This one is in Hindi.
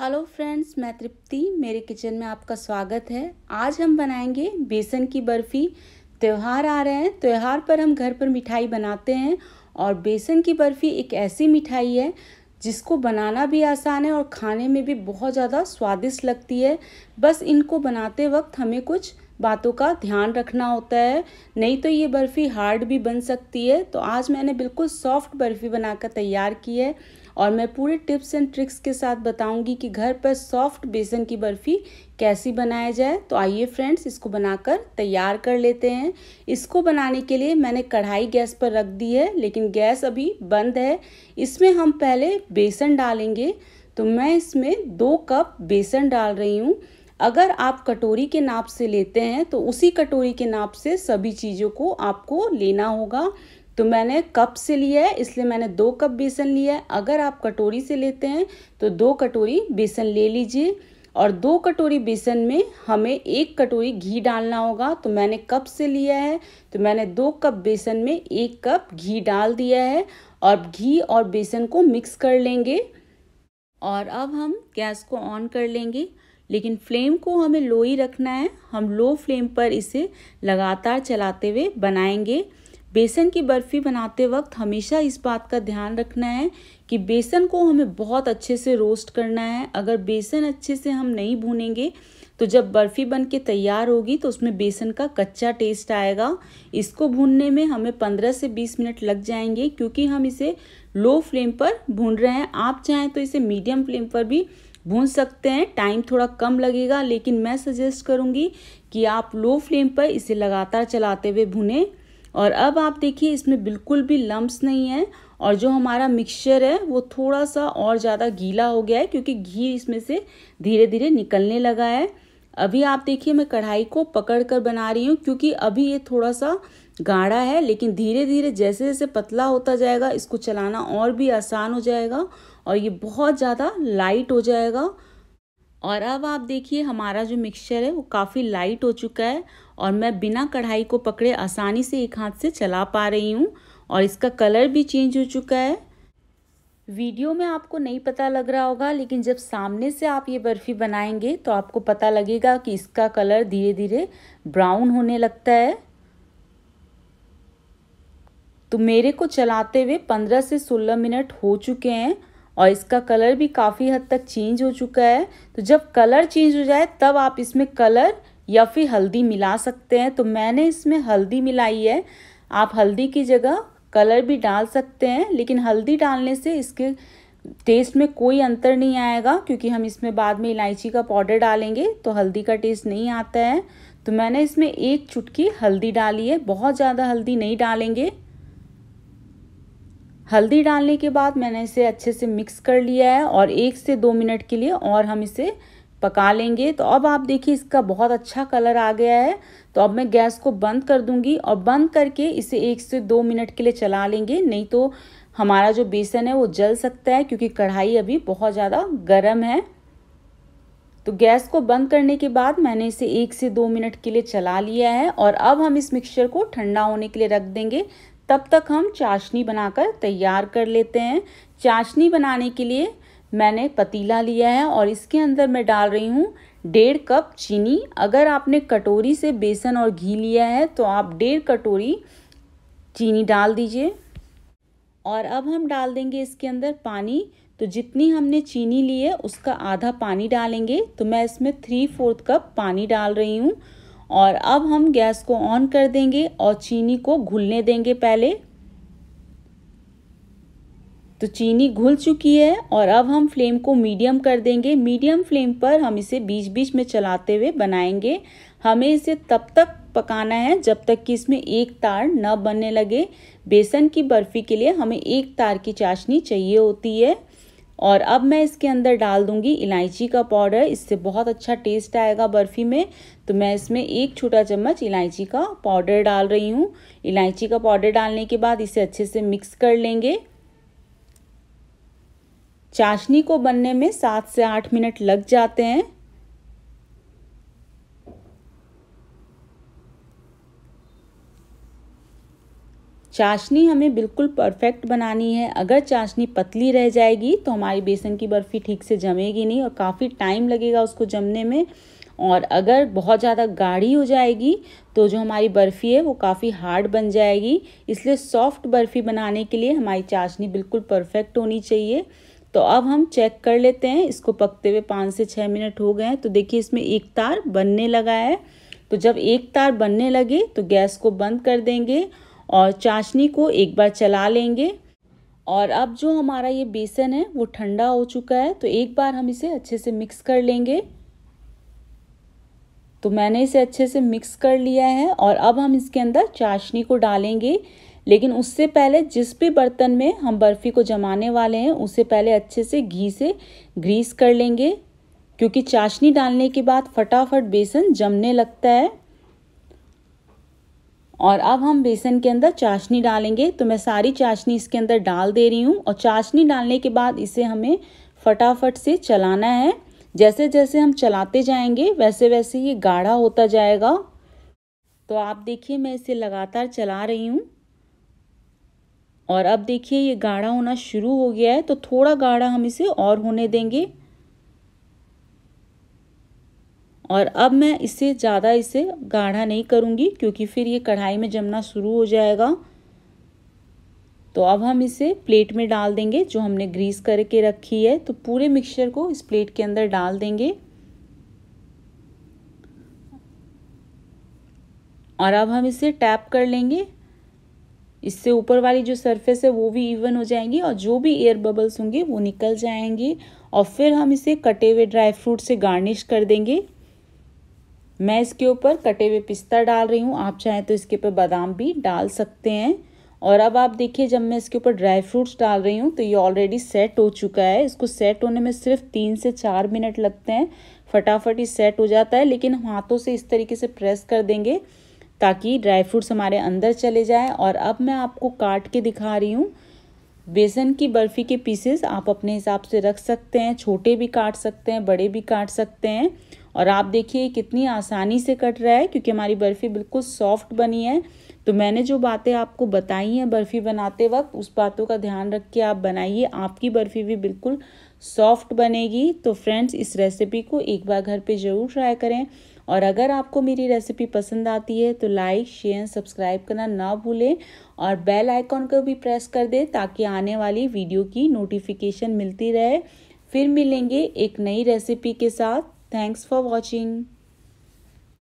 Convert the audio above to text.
हेलो फ्रेंड्स मैं तृप्ति मेरे किचन में आपका स्वागत है आज हम बनाएंगे बेसन की बर्फ़ी त्यौहार आ रहे हैं त्यौहार पर हम घर पर मिठाई बनाते हैं और बेसन की बर्फ़ी एक ऐसी मिठाई है जिसको बनाना भी आसान है और खाने में भी बहुत ज़्यादा स्वादिष्ट लगती है बस इनको बनाते वक्त हमें कुछ बातों का ध्यान रखना होता है नहीं तो ये बर्फ़ी हार्ड भी बन सकती है तो आज मैंने बिल्कुल सॉफ्ट बर्फ़ी बनाकर तैयार की है और मैं पूरे टिप्स एंड ट्रिक्स के साथ बताऊंगी कि घर पर सॉफ्ट बेसन की बर्फ़ी कैसी बनाया जाए तो आइए फ्रेंड्स इसको बनाकर तैयार कर लेते हैं इसको बनाने के लिए मैंने कढ़ाई गैस पर रख दी है लेकिन गैस अभी बंद है इसमें हम पहले बेसन डालेंगे तो मैं इसमें दो कप बेसन डाल रही हूँ अगर आप कटोरी के नाप से लेते हैं तो उसी कटोरी के नाप से सभी चीज़ों को आपको लेना होगा तो मैंने कप से लिया है इसलिए मैंने दो कप बेसन लिया है अगर आप कटोरी से लेते हैं तो दो कटोरी बेसन ले लीजिए और दो कटोरी बेसन में हमें एक कटोरी घी डालना होगा तो मैंने कप से लिया है तो मैंने दो कप बेसन में एक कप घी डाल दिया है और घी और बेसन को मिक्स कर लेंगे और अब हम गैस को ऑन कर लेंगे लेकिन फ्लेम को हमें लो ही रखना है हम लो फ्लेम पर इसे लगातार चलाते हुए बनाएंगे बेसन की बर्फ़ी बनाते वक्त हमेशा इस बात का ध्यान रखना है कि बेसन को हमें बहुत अच्छे से रोस्ट करना है अगर बेसन अच्छे से हम नहीं भूनेंगे तो जब बर्फ़ी बन के तैयार होगी तो उसमें बेसन का कच्चा टेस्ट आएगा इसको भूनने में हमें 15 से 20 मिनट लग जाएंगे क्योंकि हम इसे लो फ्लेम पर भून रहे हैं आप चाहें तो इसे मीडियम फ्लेम पर भी भून सकते हैं टाइम थोड़ा कम लगेगा लेकिन मैं सजेस्ट करूँगी कि आप लो फ्लेम पर इसे लगातार चलाते हुए भुनें और अब आप देखिए इसमें बिल्कुल भी लम्ब्स नहीं है और जो हमारा मिक्सचर है वो थोड़ा सा और ज़्यादा गीला हो गया है क्योंकि घी इसमें से धीरे धीरे निकलने लगा है अभी आप देखिए मैं कढ़ाई को पकड़ कर बना रही हूँ क्योंकि अभी ये थोड़ा सा गाढ़ा है लेकिन धीरे धीरे जैसे जैसे पतला होता जाएगा इसको चलाना और भी आसान हो जाएगा और ये बहुत ज़्यादा लाइट हो जाएगा और अब आप देखिए हमारा जो मिक्सचर है वो काफ़ी लाइट हो चुका है और मैं बिना कढ़ाई को पकड़े आसानी से एक हाथ से चला पा रही हूँ और इसका कलर भी चेंज हो चुका है वीडियो में आपको नहीं पता लग रहा होगा लेकिन जब सामने से आप ये बर्फ़ी बनाएंगे तो आपको पता लगेगा कि इसका कलर धीरे धीरे ब्राउन होने लगता है तो मेरे को चलाते हुए 15 से 16 मिनट हो चुके हैं और इसका कलर भी काफ़ी हद तक चेंज हो चुका है तो जब कलर चेंज हो जाए तब आप इसमें कलर या फिर हल्दी मिला सकते हैं तो मैंने इसमें हल्दी मिलाई है आप हल्दी की जगह कलर भी डाल सकते हैं लेकिन हल्दी डालने से इसके टेस्ट में कोई अंतर नहीं आएगा क्योंकि हम इसमें बाद में इलायची का पाउडर डालेंगे तो हल्दी का टेस्ट नहीं आता है तो मैंने इसमें एक चुटकी हल्दी डाली है बहुत ज़्यादा हल्दी नहीं डालेंगे हल्दी डालने के बाद मैंने इसे अच्छे से मिक्स कर लिया है और एक से दो मिनट के लिए और हम इसे पका लेंगे तो अब आप देखिए इसका बहुत अच्छा कलर आ गया है तो अब मैं गैस को बंद कर दूंगी और बंद करके इसे एक से दो मिनट के लिए चला लेंगे नहीं तो हमारा जो बेसन है वो जल सकता है क्योंकि कढ़ाई अभी बहुत ज़्यादा गर्म है तो गैस को बंद करने के बाद मैंने इसे एक से दो मिनट के लिए चला लिया है और अब हम इस मिक्सचर को ठंडा होने के लिए रख देंगे तब तक हम चाशनी बनाकर तैयार कर लेते हैं चाशनी बनाने के लिए मैंने पतीला लिया है और इसके अंदर मैं डाल रही हूँ डेढ़ कप चीनी अगर आपने कटोरी से बेसन और घी लिया है तो आप डेढ़ कटोरी चीनी डाल दीजिए और अब हम डाल देंगे इसके अंदर पानी तो जितनी हमने चीनी ली है उसका आधा पानी डालेंगे तो मैं इसमें थ्री फोर्थ कप पानी डाल रही हूँ और अब हम गैस को ऑन कर देंगे और चीनी को घुलने देंगे पहले तो चीनी घुल चुकी है और अब हम फ्लेम को मीडियम कर देंगे मीडियम फ्लेम पर हम इसे बीच बीच में चलाते हुए बनाएंगे हमें इसे तब तक पकाना है जब तक कि इसमें एक तार न बनने लगे बेसन की बर्फ़ी के लिए हमें एक तार की चाशनी चाहिए होती है और अब मैं इसके अंदर डाल दूंगी इलायची का पाउडर इससे बहुत अच्छा टेस्ट आएगा बर्फ़ी में तो मैं इसमें एक छोटा चम्मच इलायची का पाउडर डाल रही हूँ इलायची का पाउडर डालने के बाद इसे अच्छे से मिक्स कर लेंगे चाशनी को बनने में सात से आठ मिनट लग जाते हैं चाशनी हमें बिल्कुल परफेक्ट बनानी है अगर चाशनी पतली रह जाएगी तो हमारी बेसन की बर्फ़ी ठीक से जमेगी नहीं और काफ़ी टाइम लगेगा उसको जमने में और अगर बहुत ज़्यादा गाढ़ी हो जाएगी तो जो हमारी बर्फ़ी है वो काफ़ी हार्ड बन जाएगी इसलिए सॉफ्ट बर्फ़ी बनाने के लिए हमारी चाशनी बिल्कुल परफेक्ट होनी चाहिए तो अब हम चेक कर लेते हैं इसको पकते हुए पाँच से छः मिनट हो गए हैं तो देखिए इसमें एक तार बनने लगा है तो जब एक तार बनने लगे तो गैस को बंद कर देंगे और चाशनी को एक बार चला लेंगे और अब जो हमारा ये बेसन है वो ठंडा हो चुका है तो एक बार हम इसे अच्छे से मिक्स कर लेंगे तो मैंने इसे अच्छे से मिक्स कर लिया है और अब हम इसके अंदर चाशनी को डालेंगे लेकिन उससे पहले जिस भी बर्तन में हम बर्फ़ी को जमाने वाले हैं उसे पहले अच्छे से घी से ग्रीस कर लेंगे क्योंकि चाशनी डालने के बाद फटाफट बेसन जमने लगता है और अब हम बेसन के अंदर चाशनी डालेंगे तो मैं सारी चाशनी इसके अंदर डाल दे रही हूँ और चाशनी डालने के बाद इसे हमें फटाफट से चलाना है जैसे जैसे हम चलाते जाएंगे वैसे वैसे ये गाढ़ा होता जाएगा तो आप देखिए मैं इसे लगातार चला रही हूँ और अब देखिए ये गाढ़ा होना शुरू हो गया है तो थोड़ा गाढ़ा हम इसे और होने देंगे और अब मैं इसे ज़्यादा इसे गाढ़ा नहीं करूँगी क्योंकि फिर ये कढ़ाई में जमना शुरू हो जाएगा तो अब हम इसे प्लेट में डाल देंगे जो हमने ग्रीस करके रखी है तो पूरे मिक्सचर को इस प्लेट के अंदर डाल देंगे और अब हम इसे टैप कर लेंगे इससे ऊपर वाली जो सरफेस है वो भी इवन हो जाएंगी और जो भी एयर बबल्स होंगे वो निकल जाएंगे और फिर हम इसे कटे हुए ड्राई फ्रूट से गार्निश कर देंगे मैं इसके ऊपर कटे हुए पिस्ता डाल रही हूँ आप चाहें तो इसके ऊपर बादाम भी डाल सकते हैं और अब आप देखिए जब मैं इसके ऊपर ड्राई फ्रूट्स डाल रही हूँ तो ये ऑलरेडी सेट हो चुका है इसको सेट होने में सिर्फ तीन से चार मिनट लगते हैं फटाफट ही सेट हो जाता है लेकिन हम हाथों से इस तरीके से प्रेस कर देंगे ताकि ड्राई फ्रूट्स हमारे अंदर चले जाए और अब मैं आपको काट के दिखा रही हूँ बेसन की बर्फ़ी के पीसेस आप अपने हिसाब से रख सकते हैं छोटे भी काट सकते हैं बड़े भी काट सकते हैं और आप देखिए कितनी आसानी से कट रहा है क्योंकि हमारी बर्फ़ी बिल्कुल सॉफ्ट बनी है तो मैंने जो बातें आपको बताई हैं बर्फ़ी बनाते वक्त उस बातों का ध्यान रख के आप बनाइए आपकी बर्फ़ी भी बिल्कुल सॉफ्ट बनेगी तो फ्रेंड्स इस रेसिपी को एक बार घर पर ज़रूर ट्राई करें और अगर आपको मेरी रेसिपी पसंद आती है तो लाइक शेयर सब्सक्राइब करना ना भूलें और बेल आइकॉन को भी प्रेस कर दें ताकि आने वाली वीडियो की नोटिफिकेशन मिलती रहे फिर मिलेंगे एक नई रेसिपी के साथ थैंक्स फॉर वॉचिंग